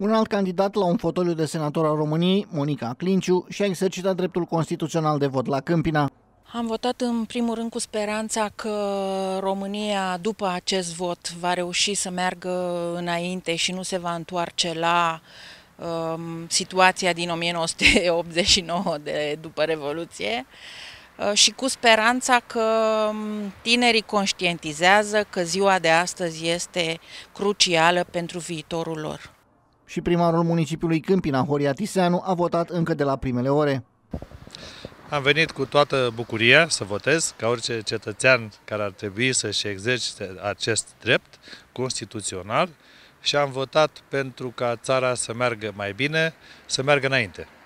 Un alt candidat la un fotoliu de senator al României, Monica Clinciu, și-a exercitat dreptul constituțional de vot la Câmpina. Am votat în primul rând cu speranța că România după acest vot va reuși să meargă înainte și nu se va întoarce la um, situația din 1989 de după Revoluție uh, și cu speranța că um, tinerii conștientizează că ziua de astăzi este crucială pentru viitorul lor și primarul municipiului Câmpina, Horia Tiseanu, a votat încă de la primele ore. Am venit cu toată bucuria să votez ca orice cetățean care ar trebui să-și exerce acest drept constituțional și am votat pentru ca țara să meargă mai bine, să meargă înainte.